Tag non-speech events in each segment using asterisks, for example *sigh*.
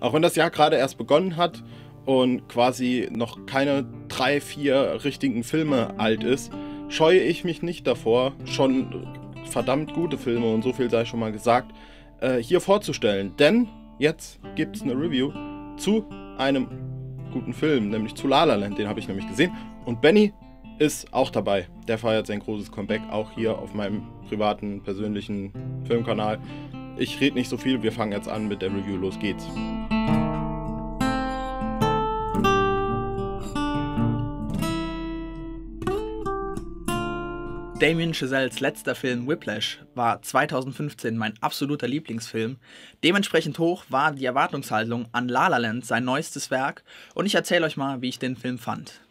Auch wenn das Jahr gerade erst begonnen hat und quasi noch keine drei, vier richtigen Filme alt ist, scheue ich mich nicht davor, schon verdammt gute Filme und so viel sei schon mal gesagt, äh, hier vorzustellen. Denn jetzt gibt es eine Review zu einem guten Film, nämlich zu La La Land, den habe ich nämlich gesehen. Und Benny ist auch dabei. Der feiert sein großes Comeback auch hier auf meinem privaten, persönlichen Filmkanal. Ich rede nicht so viel, wir fangen jetzt an mit der Review, los geht's. Damien Chazelles letzter Film Whiplash war 2015 mein absoluter Lieblingsfilm. Dementsprechend hoch war die Erwartungshaltung an La La Land, sein neuestes Werk, und ich erzähle euch mal, wie ich den Film fand.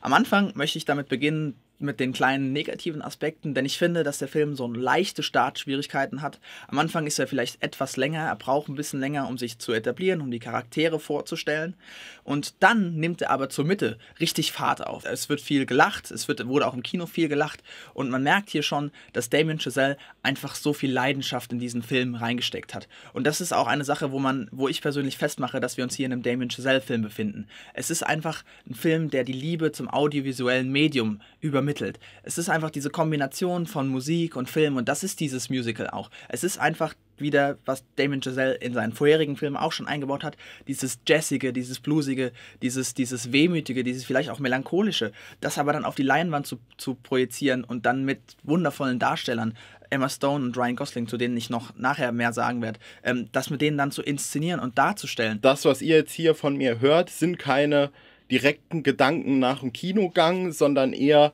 Am Anfang möchte ich damit beginnen, mit den kleinen negativen Aspekten, denn ich finde, dass der Film so leichte Startschwierigkeiten hat. Am Anfang ist er vielleicht etwas länger, er braucht ein bisschen länger, um sich zu etablieren, um die Charaktere vorzustellen. Und dann nimmt er aber zur Mitte richtig Fahrt auf. Es wird viel gelacht, es wird, wurde auch im Kino viel gelacht und man merkt hier schon, dass Damien Chazelle einfach so viel Leidenschaft in diesen Film reingesteckt hat. Und das ist auch eine Sache, wo man, wo ich persönlich festmache, dass wir uns hier in einem Damien Chazelle Film befinden. Es ist einfach ein Film, der die Liebe zum audiovisuellen Medium übermittelt vermittelt. Es ist einfach diese Kombination von Musik und Film und das ist dieses Musical auch. Es ist einfach wieder, was Damon Giselle in seinen vorherigen Filmen auch schon eingebaut hat, dieses Jessige, dieses Bluesige, dieses, dieses Wehmütige, dieses vielleicht auch Melancholische, das aber dann auf die Leinwand zu, zu projizieren und dann mit wundervollen Darstellern, Emma Stone und Ryan Gosling, zu denen ich noch nachher mehr sagen werde, ähm, das mit denen dann zu inszenieren und darzustellen. Das, was ihr jetzt hier von mir hört, sind keine direkten Gedanken nach dem Kinogang, sondern eher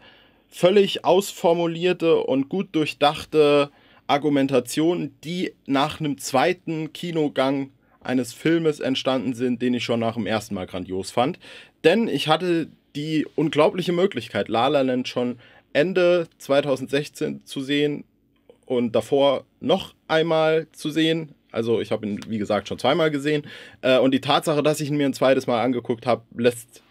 völlig ausformulierte und gut durchdachte Argumentationen, die nach einem zweiten Kinogang eines Filmes entstanden sind, den ich schon nach dem ersten Mal grandios fand. Denn ich hatte die unglaubliche Möglichkeit, La La Land schon Ende 2016 zu sehen und davor noch einmal zu sehen. Also ich habe ihn, wie gesagt, schon zweimal gesehen. Äh, und die Tatsache, dass ich ihn mir ein zweites Mal angeguckt habe, lässt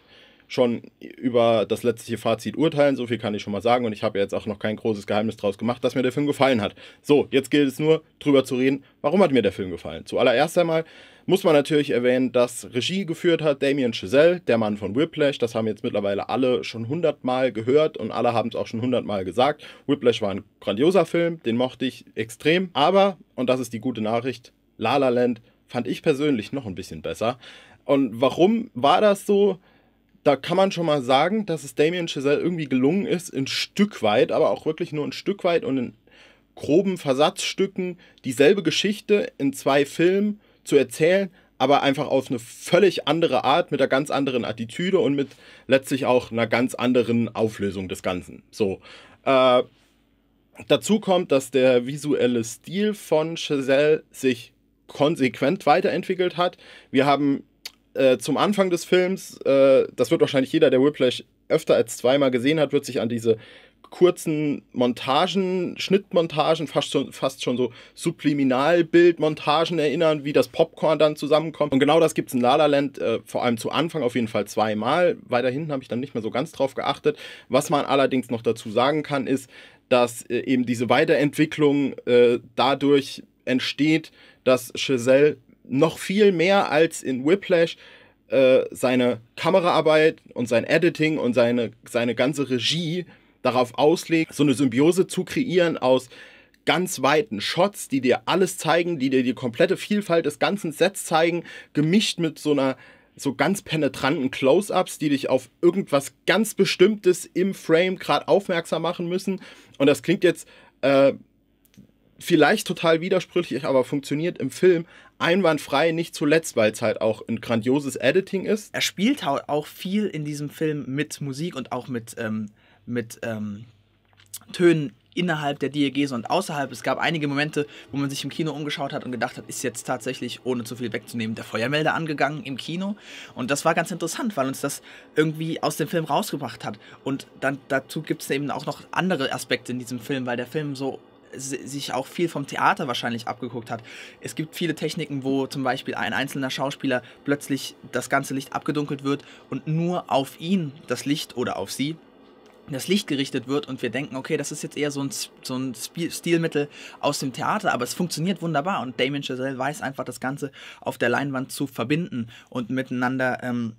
schon über das letztliche Fazit urteilen, so viel kann ich schon mal sagen und ich habe jetzt auch noch kein großes Geheimnis draus gemacht, dass mir der Film gefallen hat. So, jetzt gilt es nur, drüber zu reden, warum hat mir der Film gefallen. Zuallererst einmal muss man natürlich erwähnen, dass Regie geführt hat Damien Chazelle, der Mann von Whiplash. Das haben jetzt mittlerweile alle schon hundertmal gehört und alle haben es auch schon hundertmal gesagt. Whiplash war ein grandioser Film, den mochte ich extrem. Aber, und das ist die gute Nachricht, La La Land fand ich persönlich noch ein bisschen besser. Und warum war das so? da kann man schon mal sagen, dass es Damien Chazelle irgendwie gelungen ist, ein Stück weit, aber auch wirklich nur ein Stück weit und in groben Versatzstücken dieselbe Geschichte in zwei Filmen zu erzählen, aber einfach auf eine völlig andere Art, mit einer ganz anderen Attitüde und mit letztlich auch einer ganz anderen Auflösung des Ganzen. So. Äh, dazu kommt, dass der visuelle Stil von Chazelle sich konsequent weiterentwickelt hat. Wir haben äh, zum Anfang des Films, äh, das wird wahrscheinlich jeder, der Whiplash öfter als zweimal gesehen hat, wird sich an diese kurzen Montagen, Schnittmontagen, fast schon, fast schon so Subliminalbildmontagen erinnern, wie das Popcorn dann zusammenkommt. Und genau das gibt es in La La Land, äh, vor allem zu Anfang auf jeden Fall zweimal. Weiter hinten habe ich dann nicht mehr so ganz drauf geachtet. Was man allerdings noch dazu sagen kann, ist, dass äh, eben diese Weiterentwicklung äh, dadurch entsteht, dass Chazelle noch viel mehr als in Whiplash äh, seine Kameraarbeit und sein Editing und seine, seine ganze Regie darauf auslegt, so eine Symbiose zu kreieren aus ganz weiten Shots, die dir alles zeigen, die dir die komplette Vielfalt des ganzen Sets zeigen, gemischt mit so einer so ganz penetranten Close-ups, die dich auf irgendwas ganz Bestimmtes im Frame gerade aufmerksam machen müssen. Und das klingt jetzt äh, vielleicht total widersprüchlich, aber funktioniert im Film einwandfrei, nicht zuletzt, weil es halt auch ein grandioses Editing ist. Er spielt auch viel in diesem Film mit Musik und auch mit, ähm, mit ähm, Tönen innerhalb der Diegese und außerhalb. Es gab einige Momente, wo man sich im Kino umgeschaut hat und gedacht hat, ist jetzt tatsächlich, ohne zu viel wegzunehmen, der Feuermelder angegangen im Kino. Und das war ganz interessant, weil uns das irgendwie aus dem Film rausgebracht hat. Und dann dazu gibt es eben auch noch andere Aspekte in diesem Film, weil der Film so sich auch viel vom Theater wahrscheinlich abgeguckt hat. Es gibt viele Techniken, wo zum Beispiel ein einzelner Schauspieler plötzlich das ganze Licht abgedunkelt wird und nur auf ihn das Licht oder auf sie das Licht gerichtet wird und wir denken, okay, das ist jetzt eher so ein, so ein Stilmittel aus dem Theater, aber es funktioniert wunderbar und Damien Chazelle weiß einfach, das Ganze auf der Leinwand zu verbinden und miteinander ähm,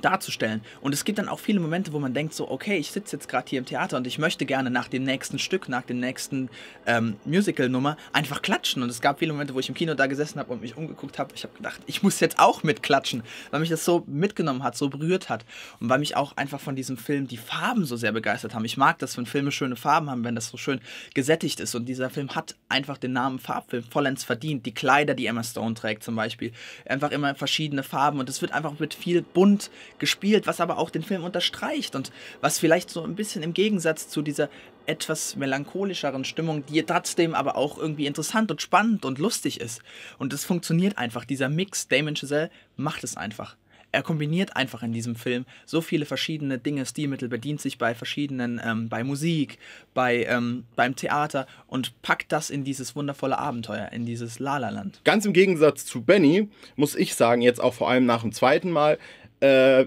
darzustellen. Und es gibt dann auch viele Momente, wo man denkt so, okay, ich sitze jetzt gerade hier im Theater und ich möchte gerne nach dem nächsten Stück, nach dem nächsten ähm, Musical-Nummer einfach klatschen. Und es gab viele Momente, wo ich im Kino da gesessen habe und mich umgeguckt habe. Ich habe gedacht, ich muss jetzt auch mitklatschen, weil mich das so mitgenommen hat, so berührt hat. Und weil mich auch einfach von diesem Film die Farben so sehr begeistert haben. Ich mag das, wenn Filme schöne Farben haben, wenn das so schön gesättigt ist. Und dieser Film hat einfach den Namen Farbfilm vollends verdient. Die Kleider, die Emma Stone trägt zum Beispiel, einfach immer verschiedene Farben. Und es wird einfach mit viel bunt gespielt, was aber auch den Film unterstreicht und was vielleicht so ein bisschen im Gegensatz zu dieser etwas melancholischeren Stimmung, die trotzdem aber auch irgendwie interessant und spannend und lustig ist. Und es funktioniert einfach. Dieser Mix, Damon Chazelle macht es einfach. Er kombiniert einfach in diesem Film so viele verschiedene Dinge, Stilmittel, bedient sich bei verschiedenen, ähm, bei Musik, bei, ähm, beim Theater und packt das in dieses wundervolle Abenteuer, in dieses Lala-Land. Ganz im Gegensatz zu Benny muss ich sagen, jetzt auch vor allem nach dem zweiten Mal, äh,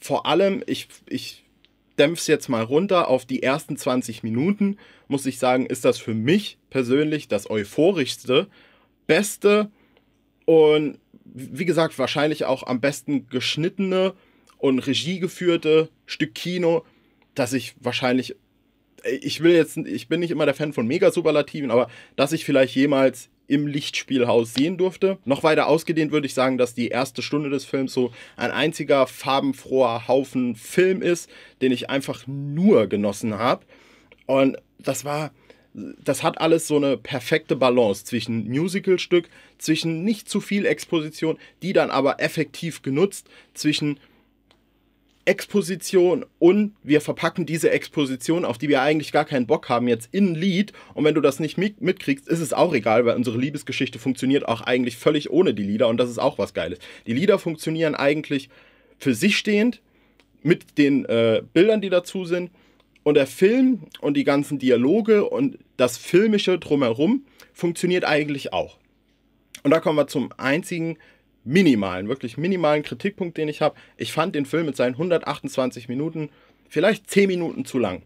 vor allem, ich, ich dämpfe es jetzt mal runter auf die ersten 20 Minuten, muss ich sagen, ist das für mich persönlich das euphorischste, beste und wie gesagt, wahrscheinlich auch am besten geschnittene und regiegeführte Stück Kino, dass ich wahrscheinlich, äh, ich will jetzt, ich bin nicht immer der Fan von Mega-Superlativen, aber dass ich vielleicht jemals im Lichtspielhaus sehen durfte. Noch weiter ausgedehnt würde ich sagen, dass die erste Stunde des Films so ein einziger farbenfroher Haufen Film ist, den ich einfach nur genossen habe. Und das war, das hat alles so eine perfekte Balance zwischen Musicalstück, zwischen nicht zu viel Exposition, die dann aber effektiv genutzt, zwischen Exposition und wir verpacken diese Exposition, auf die wir eigentlich gar keinen Bock haben, jetzt in ein Lied. Und wenn du das nicht mit mitkriegst, ist es auch egal, weil unsere Liebesgeschichte funktioniert auch eigentlich völlig ohne die Lieder und das ist auch was Geiles. Die Lieder funktionieren eigentlich für sich stehend mit den äh, Bildern, die dazu sind. Und der Film und die ganzen Dialoge und das Filmische drumherum funktioniert eigentlich auch. Und da kommen wir zum einzigen minimalen, wirklich minimalen Kritikpunkt, den ich habe. Ich fand den Film mit seinen 128 Minuten vielleicht 10 Minuten zu lang.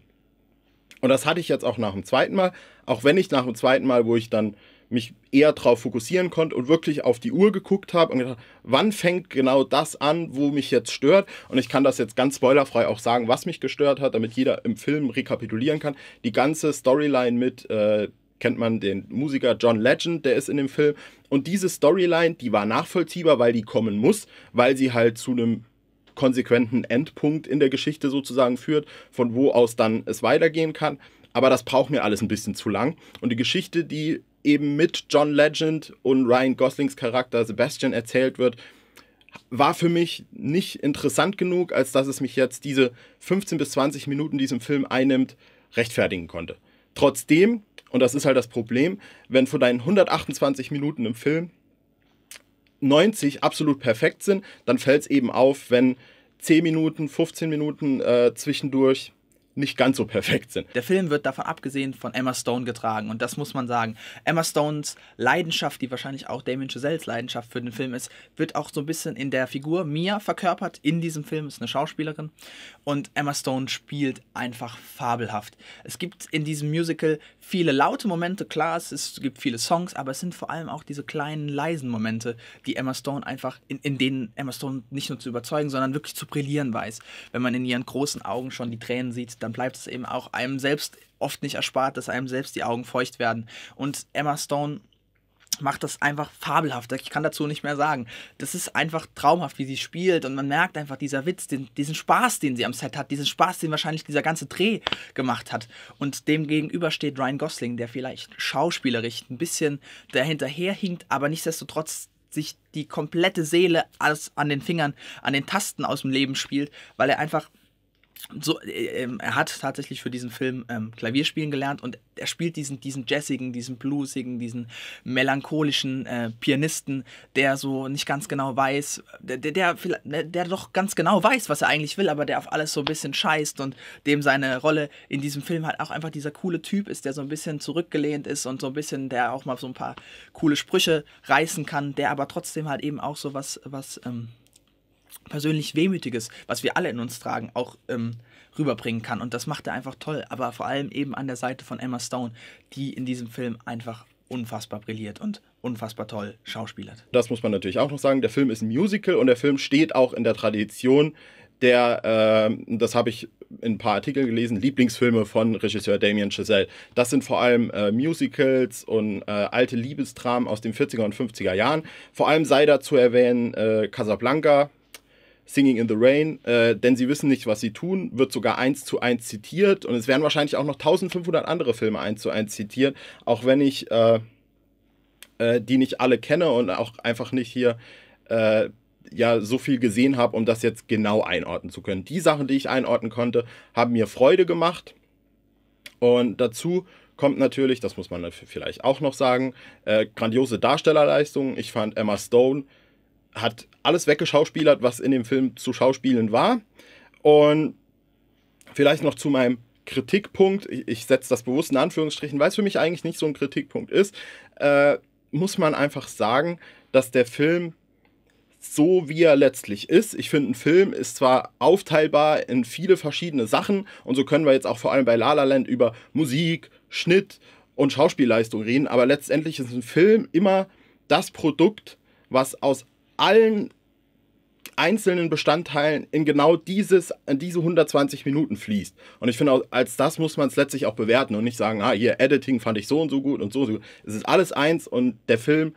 Und das hatte ich jetzt auch nach dem zweiten Mal, auch wenn ich nach dem zweiten Mal, wo ich dann mich eher darauf fokussieren konnte und wirklich auf die Uhr geguckt habe und gedacht, wann fängt genau das an, wo mich jetzt stört. Und ich kann das jetzt ganz spoilerfrei auch sagen, was mich gestört hat, damit jeder im Film rekapitulieren kann. Die ganze Storyline mit äh, kennt man den Musiker John Legend, der ist in dem Film. Und diese Storyline, die war nachvollziehbar, weil die kommen muss, weil sie halt zu einem konsequenten Endpunkt in der Geschichte sozusagen führt, von wo aus dann es weitergehen kann. Aber das braucht mir alles ein bisschen zu lang. Und die Geschichte, die eben mit John Legend und Ryan Goslings Charakter Sebastian erzählt wird, war für mich nicht interessant genug, als dass es mich jetzt diese 15 bis 20 Minuten, die es Film einnimmt, rechtfertigen konnte. Trotzdem und das ist halt das Problem, wenn von deinen 128 Minuten im Film 90 absolut perfekt sind, dann fällt es eben auf, wenn 10 Minuten, 15 Minuten äh, zwischendurch nicht ganz so perfekt sind. Der Film wird davon abgesehen von Emma Stone getragen und das muss man sagen. Emma Stones Leidenschaft, die wahrscheinlich auch Damien Chazelles Leidenschaft für den Film ist, wird auch so ein bisschen in der Figur Mia verkörpert. In diesem Film ist eine Schauspielerin und Emma Stone spielt einfach fabelhaft. Es gibt in diesem Musical viele laute Momente, klar, es, ist, es gibt viele Songs, aber es sind vor allem auch diese kleinen leisen Momente, die Emma Stone einfach in, in denen Emma Stone nicht nur zu überzeugen, sondern wirklich zu brillieren weiß. Wenn man in ihren großen Augen schon die Tränen sieht, dann bleibt es eben auch einem selbst oft nicht erspart, dass einem selbst die Augen feucht werden. Und Emma Stone macht das einfach fabelhaft. Ich kann dazu nicht mehr sagen. Das ist einfach traumhaft, wie sie spielt. Und man merkt einfach dieser Witz, den, diesen Spaß, den sie am Set hat, diesen Spaß, den wahrscheinlich dieser ganze Dreh gemacht hat. Und dem gegenüber steht Ryan Gosling, der vielleicht schauspielerisch ein bisschen dahinterher hinkt, aber nichtsdestotrotz sich die komplette Seele alles an den Fingern, an den Tasten aus dem Leben spielt, weil er einfach so, äh, ähm, er hat tatsächlich für diesen Film ähm, Klavierspielen gelernt und er spielt diesen, diesen jazzigen, diesen bluesigen, diesen melancholischen äh, Pianisten, der so nicht ganz genau weiß, der, der, der, ne, der doch ganz genau weiß, was er eigentlich will, aber der auf alles so ein bisschen scheißt und dem seine Rolle in diesem Film halt auch einfach dieser coole Typ ist, der so ein bisschen zurückgelehnt ist und so ein bisschen, der auch mal so ein paar coole Sprüche reißen kann, der aber trotzdem halt eben auch so was, was, ähm, persönlich Wehmütiges, was wir alle in uns tragen, auch ähm, rüberbringen kann. Und das macht er einfach toll. Aber vor allem eben an der Seite von Emma Stone, die in diesem Film einfach unfassbar brilliert und unfassbar toll schauspielert. Das muss man natürlich auch noch sagen. Der Film ist ein Musical und der Film steht auch in der Tradition der, äh, das habe ich in ein paar Artikeln gelesen, Lieblingsfilme von Regisseur Damien Chazelle. Das sind vor allem äh, Musicals und äh, alte Liebesdramen aus den 40er und 50er Jahren. Vor allem sei da zu erwähnen äh, Casablanca Singing in the Rain, äh, denn sie wissen nicht, was sie tun, wird sogar eins zu eins zitiert und es werden wahrscheinlich auch noch 1500 andere Filme eins zu eins zitiert, auch wenn ich äh, äh, die nicht alle kenne und auch einfach nicht hier äh, ja so viel gesehen habe, um das jetzt genau einordnen zu können. Die Sachen, die ich einordnen konnte, haben mir Freude gemacht und dazu kommt natürlich, das muss man vielleicht auch noch sagen, äh, grandiose Darstellerleistungen. Ich fand Emma Stone hat alles weggeschauspielert, was in dem Film zu schauspielen war. Und vielleicht noch zu meinem Kritikpunkt, ich setze das bewusst in Anführungsstrichen, weil es für mich eigentlich nicht so ein Kritikpunkt ist, äh, muss man einfach sagen, dass der Film so wie er letztlich ist. Ich finde, ein Film ist zwar aufteilbar in viele verschiedene Sachen und so können wir jetzt auch vor allem bei La La Land über Musik, Schnitt und Schauspielleistung reden, aber letztendlich ist ein Film immer das Produkt, was aus allen einzelnen Bestandteilen in genau dieses, in diese 120 Minuten fließt. Und ich finde, als das muss man es letztlich auch bewerten und nicht sagen, ah, hier Editing fand ich so und so gut und so und so Es ist alles eins und der Film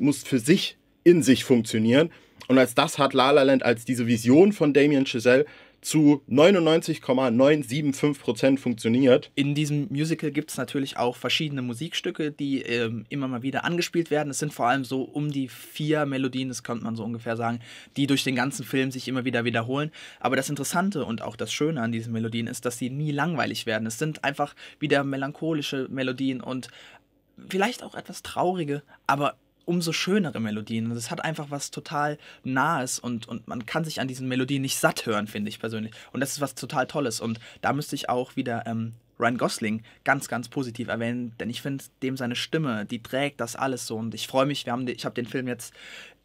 muss für sich in sich funktionieren. Und als das hat La La Land als diese Vision von Damien Chazelle zu 99,975 Prozent funktioniert. In diesem Musical gibt es natürlich auch verschiedene Musikstücke, die ähm, immer mal wieder angespielt werden. Es sind vor allem so um die vier Melodien, das könnte man so ungefähr sagen, die durch den ganzen Film sich immer wieder wiederholen. Aber das Interessante und auch das Schöne an diesen Melodien ist, dass sie nie langweilig werden. Es sind einfach wieder melancholische Melodien und vielleicht auch etwas traurige, aber umso schönere Melodien. Und es hat einfach was total Nahes und, und man kann sich an diesen Melodien nicht satt hören, finde ich persönlich. Und das ist was total Tolles. Und da müsste ich auch wieder ähm, Ryan Gosling ganz, ganz positiv erwähnen, denn ich finde dem seine Stimme, die trägt das alles so. Und ich freue mich, wir haben, ich habe den Film jetzt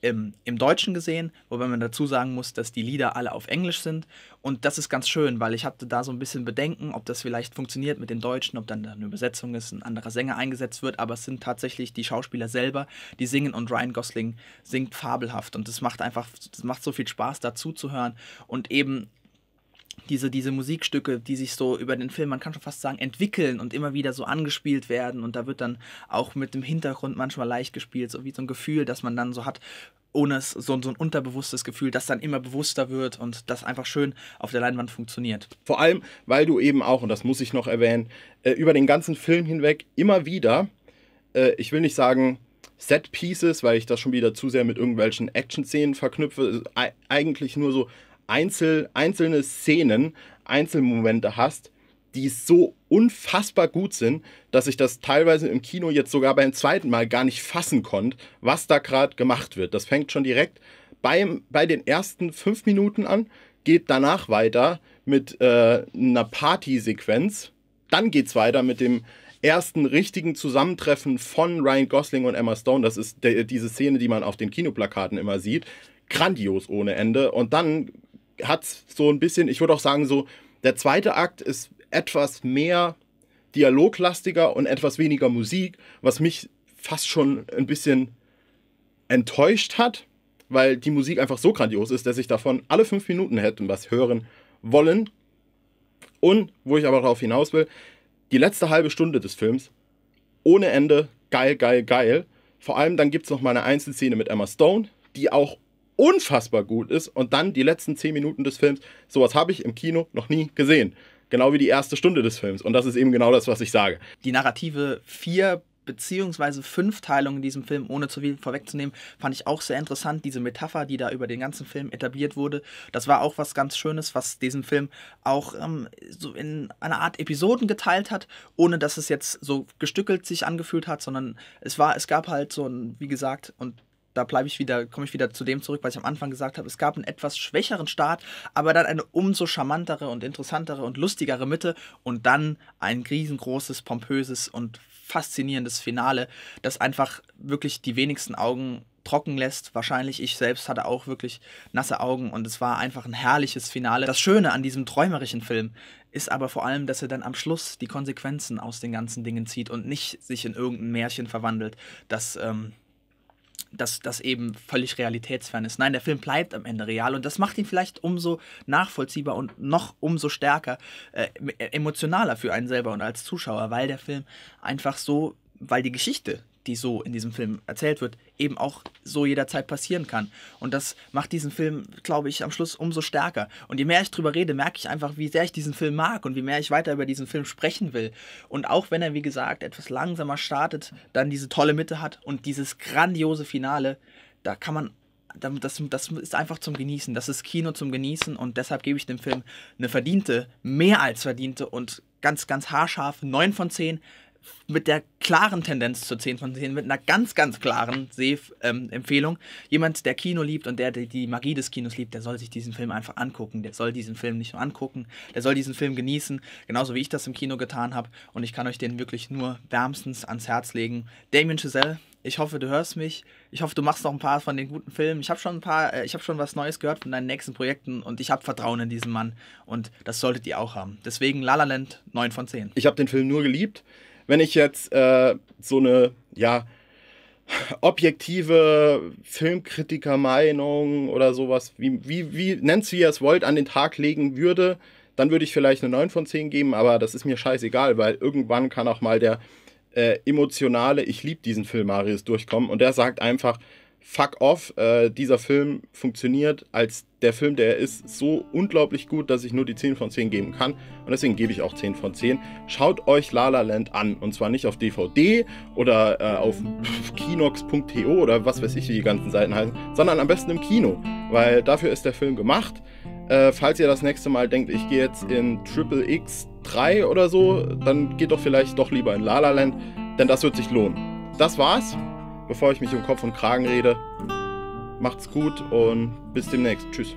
im, im Deutschen gesehen, wobei man dazu sagen muss, dass die Lieder alle auf Englisch sind. Und das ist ganz schön, weil ich hatte da so ein bisschen Bedenken, ob das vielleicht funktioniert mit dem Deutschen, ob dann eine Übersetzung ist, ein anderer Sänger eingesetzt wird. Aber es sind tatsächlich die Schauspieler selber, die singen und Ryan Gosling singt fabelhaft. Und es macht einfach, es macht so viel Spaß, dazu zu hören. Und eben diese, diese Musikstücke, die sich so über den Film, man kann schon fast sagen, entwickeln und immer wieder so angespielt werden. Und da wird dann auch mit dem Hintergrund manchmal leicht gespielt, so wie so ein Gefühl, das man dann so hat, ohne so, so ein unterbewusstes Gefühl, das dann immer bewusster wird und das einfach schön auf der Leinwand funktioniert. Vor allem, weil du eben auch, und das muss ich noch erwähnen, äh, über den ganzen Film hinweg immer wieder, äh, ich will nicht sagen, Set Pieces, weil ich das schon wieder zu sehr mit irgendwelchen Action-Szenen verknüpfe. Eigentlich nur so einzel, einzelne Szenen, Einzelmomente hast, die so unfassbar gut sind, dass ich das teilweise im Kino jetzt sogar beim zweiten Mal gar nicht fassen konnte, was da gerade gemacht wird. Das fängt schon direkt beim, bei den ersten fünf Minuten an, geht danach weiter mit äh, einer Party-Sequenz. Dann geht es weiter mit dem ersten richtigen Zusammentreffen von Ryan Gosling und Emma Stone. Das ist de, diese Szene, die man auf den Kinoplakaten immer sieht. Grandios ohne Ende. Und dann hat so ein bisschen, ich würde auch sagen, so, der zweite Akt ist etwas mehr dialoglastiger und etwas weniger Musik, was mich fast schon ein bisschen enttäuscht hat, weil die Musik einfach so grandios ist, dass ich davon alle fünf Minuten hätte was hören wollen. Und wo ich aber darauf hinaus will, die letzte halbe Stunde des Films, ohne Ende, geil, geil, geil. Vor allem dann gibt es noch mal eine Einzelszene mit Emma Stone, die auch unfassbar gut ist und dann die letzten zehn Minuten des Films, sowas habe ich im Kino noch nie gesehen. Genau wie die erste Stunde des Films. Und das ist eben genau das, was ich sage. Die narrative vier beziehungsweise Teilungen in diesem Film, ohne zu viel vorwegzunehmen, fand ich auch sehr interessant. Diese Metapher, die da über den ganzen Film etabliert wurde, das war auch was ganz Schönes, was diesen Film auch ähm, so in einer Art Episoden geteilt hat, ohne dass es jetzt so gestückelt sich angefühlt hat, sondern es war, es gab halt so ein, wie gesagt, und da bleibe ich wieder, komme ich wieder zu dem zurück, was ich am Anfang gesagt habe. Es gab einen etwas schwächeren Start, aber dann eine umso charmantere und interessantere und lustigere Mitte und dann ein riesengroßes, pompöses und faszinierendes Finale, das einfach wirklich die wenigsten Augen trocken lässt. Wahrscheinlich ich selbst hatte auch wirklich nasse Augen und es war einfach ein herrliches Finale. Das Schöne an diesem träumerischen Film ist aber vor allem, dass er dann am Schluss die Konsequenzen aus den ganzen Dingen zieht und nicht sich in irgendein Märchen verwandelt, das ähm, dass das eben völlig realitätsfern ist. Nein, der Film bleibt am Ende real und das macht ihn vielleicht umso nachvollziehbar und noch umso stärker, äh, emotionaler für einen selber und als Zuschauer, weil der Film einfach so, weil die Geschichte die so in diesem Film erzählt wird, eben auch so jederzeit passieren kann. Und das macht diesen Film, glaube ich, am Schluss umso stärker. Und je mehr ich drüber rede, merke ich einfach, wie sehr ich diesen Film mag und wie mehr ich weiter über diesen Film sprechen will. Und auch wenn er, wie gesagt, etwas langsamer startet, dann diese tolle Mitte hat und dieses grandiose Finale, da kann man das, das, ist einfach zum Genießen. Das ist Kino zum Genießen und deshalb gebe ich dem Film eine verdiente, mehr als verdiente und ganz, ganz haarscharf 9 von 10 mit der klaren Tendenz zu 10 von 10, mit einer ganz, ganz klaren Sehempfehlung. Ähm, Jemand, der Kino liebt und der die Magie des Kinos liebt, der soll sich diesen Film einfach angucken. Der soll diesen Film nicht nur angucken, der soll diesen Film genießen, genauso wie ich das im Kino getan habe. Und ich kann euch den wirklich nur wärmstens ans Herz legen. Damien Chazelle, ich hoffe, du hörst mich. Ich hoffe, du machst noch ein paar von den guten Filmen. Ich habe schon ein paar, äh, ich habe schon was Neues gehört von deinen nächsten Projekten und ich habe Vertrauen in diesen Mann und das solltet ihr auch haben. Deswegen La La Land 9 von 10. Ich habe den Film nur geliebt wenn ich jetzt äh, so eine, ja, objektive Filmkritikermeinung oder sowas, wie, wie, wie nennt wie ihr es wollt, an den Tag legen würde, dann würde ich vielleicht eine 9 von 10 geben, aber das ist mir scheißegal, weil irgendwann kann auch mal der äh, emotionale Ich liebe diesen Film Marius durchkommen und der sagt einfach, fuck off, äh, dieser Film funktioniert als der Film, der ist, so unglaublich gut, dass ich nur die 10 von 10 geben kann. Und deswegen gebe ich auch 10 von 10. Schaut euch La La Land an. Und zwar nicht auf DVD oder äh, auf *laughs* kinox.to oder was weiß ich, wie die ganzen Seiten heißen, sondern am besten im Kino. Weil dafür ist der Film gemacht. Äh, falls ihr das nächste Mal denkt, ich gehe jetzt in Triple X 3 oder so, dann geht doch vielleicht doch lieber in La La Land, denn das wird sich lohnen. Das war's bevor ich mich um Kopf und Kragen rede. Macht's gut und bis demnächst. Tschüss.